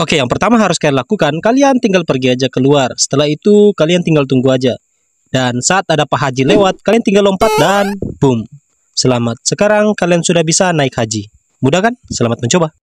Oke, yang pertama harus kalian lakukan, kalian tinggal pergi aja keluar. Setelah itu, kalian tinggal tunggu aja. Dan saat ada Pak Haji lewat, kalian tinggal lompat dan boom. Selamat. Sekarang kalian sudah bisa naik haji. Mudah kan? Selamat mencoba.